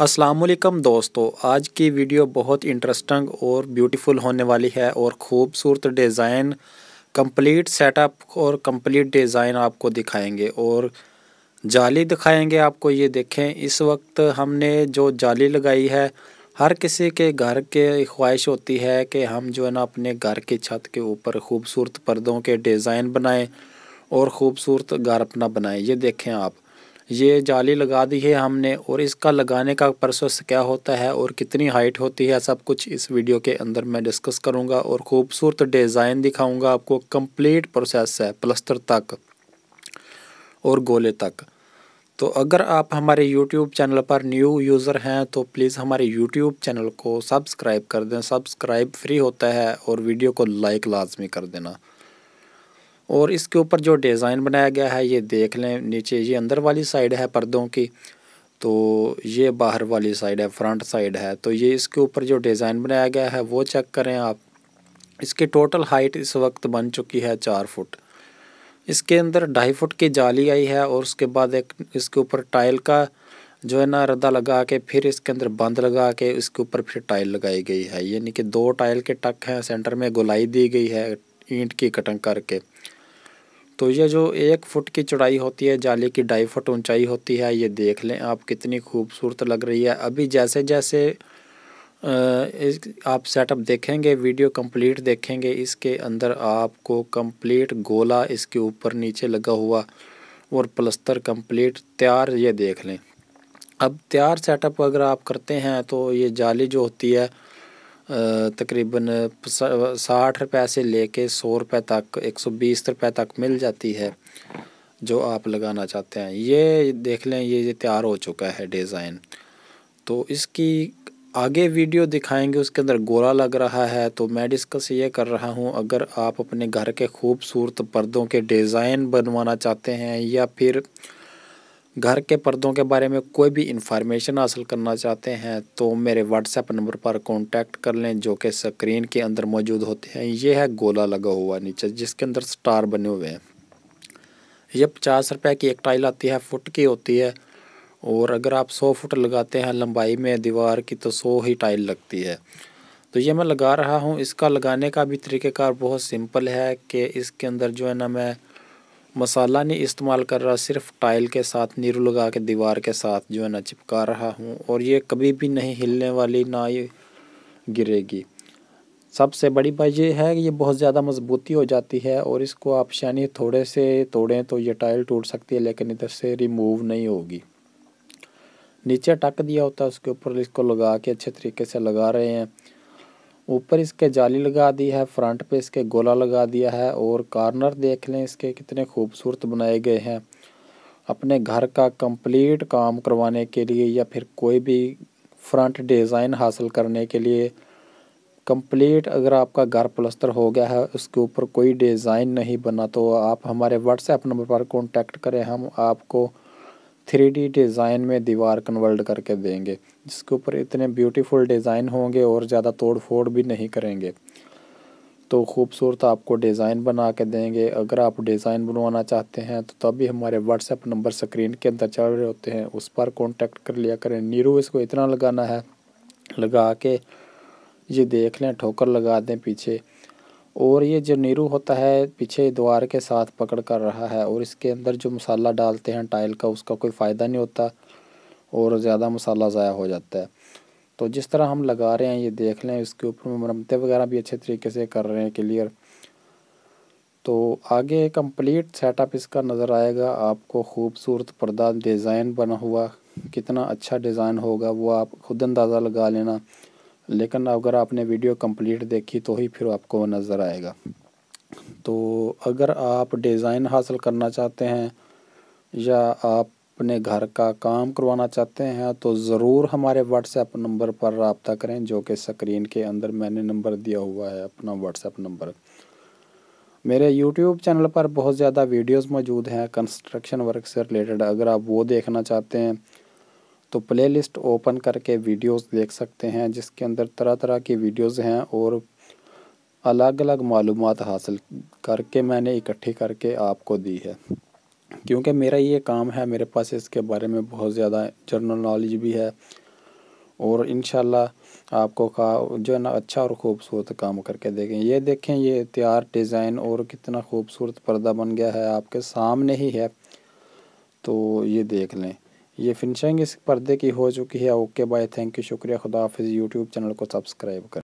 असलकम दोस्तों आज की वीडियो बहुत इंटरेस्टिंग और ब्यूटीफुल होने वाली है और ख़ूबसूरत डिज़ाइन कंप्लीट सेटअप और कंप्लीट डिज़ाइन आपको दिखाएंगे और जाली दिखाएंगे आपको ये देखें इस वक्त हमने जो जाली लगाई है हर किसी के घर के ख्वाहिश होती है कि हम जो है ना अपने घर की छत के ऊपर खूबसूरत पर्दों के डिज़ाइन बनाएँ और ख़ूबसूरत घर अपना बनाएँ ये देखें आप ये जाली लगा दी है हमने और इसका लगाने का प्रोसेस क्या होता है और कितनी हाइट होती है सब कुछ इस वीडियो के अंदर मैं डिस्कस करूँगा और ख़ूबसूरत डिज़ाइन दिखाऊँगा आपको कंप्लीट प्रोसेस है प्लस्तर तक और गोले तक तो अगर आप हमारे YouTube चैनल पर न्यू यूज़र हैं तो प्लीज़ हमारे YouTube चैनल को सब्सक्राइब कर दें सब्सक्राइब फ्री होता है और वीडियो को लाइक लाजमी कर देना और इसके ऊपर जो डिज़ाइन बनाया गया है ये देख लें नीचे ये अंदर वाली साइड है पर्दों की तो ये बाहर वाली साइड है फ्रंट साइड है तो ये इसके ऊपर जो डिज़ाइन बनाया गया है वो चेक करें आप इसकी टोटल हाइट इस वक्त बन चुकी है चार फुट इसके अंदर ढाई फुट की जाली आई है और उसके बाद एक इसके ऊपर टाइल का जो है ना रद्दा लगा के फिर इसके अंदर बंद लगा के इसके ऊपर फिर टाइल लगाई गई है यानी कि दो टाइल के टक हैं सेंटर में गुलाई दी गई है ईंट की कटंग करके तो ये जो एक फुट की चौड़ाई होती है जाली की ढाई फुट ऊंचाई होती है ये देख लें आप कितनी खूबसूरत लग रही है अभी जैसे जैसे आप सेटअप देखेंगे वीडियो कंप्लीट देखेंगे इसके अंदर आपको कंप्लीट गोला इसके ऊपर नीचे लगा हुआ और प्लस्तर कंप्लीट तैयार ये देख लें अब तैयार सेटअप अगर आप करते हैं तो ये जाली जो होती है तकरीबन साठ रुपए से लेके सौ रुपए तक एक सौ बीस रुपए तक मिल जाती है जो आप लगाना चाहते हैं ये देख लें ये ये तैयार हो चुका है डिज़ाइन तो इसकी आगे वीडियो दिखाएंगे उसके अंदर गोला लग रहा है तो मैं डिस्कस ये कर रहा हूँ अगर आप अपने घर के खूबसूरत पर्दों के डिज़ाइन बनवाना चाहते हैं या फिर घर के पर्दों के बारे में कोई भी इन्फॉर्मेशन हासिल करना चाहते हैं तो मेरे व्हाट्सएप नंबर पर कॉन्टैक्ट कर लें जो कि स्क्रीन के अंदर मौजूद होते हैं ये है गोला लगा हुआ नीचे जिसके अंदर स्टार बने हुए हैं ये पचास रुपए की एक टाइल आती है फुट की होती है और अगर आप सौ फुट लगाते हैं लंबाई में दीवार की तो सौ ही टाइल लगती है तो ये मैं लगा रहा हूँ इसका लगाने का भी तरीक़ेकार बहुत सिंपल है कि इसके अंदर जो है ना मैं मसाला नहीं इस्तेमाल कर रहा सिर्फ टाइल के साथ नीरू लगा के दीवार के साथ जो है ना चिपका रहा हूँ और ये कभी भी नहीं हिलने वाली ना ये गिरेगी सबसे बड़ी बात यह है कि ये बहुत ज़्यादा मजबूती हो जाती है और इसको आप शानी थोड़े से तोड़ें तो ये टाइल टूट सकती है लेकिन इधर से रिमूव नहीं होगी नीचे टक दिया होता है उसके ऊपर इसको लगा के अच्छे तरीके से लगा रहे हैं ऊपर इसके जाली लगा दी है फ्रंट पे इसके गोला लगा दिया है और कॉर्नर देख लें इसके कितने खूबसूरत बनाए गए हैं अपने घर का कंप्लीट काम करवाने के लिए या फिर कोई भी फ्रंट डिज़ाइन हासिल करने के लिए कंप्लीट अगर आपका घर प्लस्तर हो गया है उसके ऊपर कोई डिज़ाइन नहीं बना तो आप हमारे व्हाट्सएप नंबर पर कॉन्टैक्ट करें हम आपको थ्री डिज़ाइन में दीवार कन्वर्ट करके देंगे जिसके ऊपर इतने ब्यूटीफुल डिज़ाइन होंगे और ज़्यादा तोड़ फोड़ भी नहीं करेंगे तो खूबसूरत आपको डिज़ाइन बना के देंगे अगर आप डिज़ाइन बनवाना चाहते हैं तो तभी हमारे व्हाट्सएप नंबर स्क्रीन के अंदर चल रहे होते हैं उस पर कॉन्टेक्ट कर लिया करें नीरू इसको इतना लगाना है लगा के ये देख लें ठोकर लगा दें पीछे और ये जो नीरू होता है पीछे द्वार के साथ पकड़ कर रहा है और इसके अंदर जो मसाला डालते हैं टाइल का उसका कोई फ़ायदा नहीं होता और ज़्यादा मसाला ज़ाया हो जाता है तो जिस तरह हम लगा रहे हैं ये देख लें इसके ऊपर मरम्मतें वगैरह भी अच्छे तरीके से कर रहे हैं क्लियर तो आगे कंप्लीट सेटअप इसका नज़र आएगा आपको खूबसूरत पर्दा डिज़ाइन बना हुआ कितना अच्छा डिज़ाइन होगा वो आप खुद अंदाज़ा लगा लेना लेकिन अगर आपने वीडियो कंप्लीट देखी तो ही फिर आपको नज़र आएगा तो अगर आप डिज़ाइन हासिल करना चाहते हैं या आपने घर का काम करवाना चाहते हैं तो ज़रूर हमारे व्हाट्सएप नंबर पर रबता करें जो कि स्क्रीन के अंदर मैंने नंबर दिया हुआ है अपना व्हाट्सएप नंबर मेरे यूट्यूब चैनल पर बहुत ज़्यादा वीडियोज़ मौजूद हैं कंस्ट्रक्शन वर्क से रिलेटेड अगर आप वो देखना चाहते हैं तो प्लेलिस्ट ओपन करके वीडियोस देख सकते हैं जिसके अंदर तरह तरह की वीडियोस हैं और अलग अलग मालूम हासिल करके मैंने इकट्ठी करके आपको दी है क्योंकि मेरा ये काम है मेरे पास इसके बारे में बहुत ज़्यादा जनरल नॉलेज भी है और इन आपको का जो है ना अच्छा और ख़ूबसूरत काम करके देखें ये देखें ये तैयार डिज़ाइन और कितना खूबसूरत पर्दा बन गया है आपके सामने ही है तो ये देख लें ये फिनिशिंग इस पर्दे की हो चुकी है ओके बाय थैंक यू शुक्रिया खुदा हाफिज़ यूट्यूब चैनल को सब्सक्राइब करें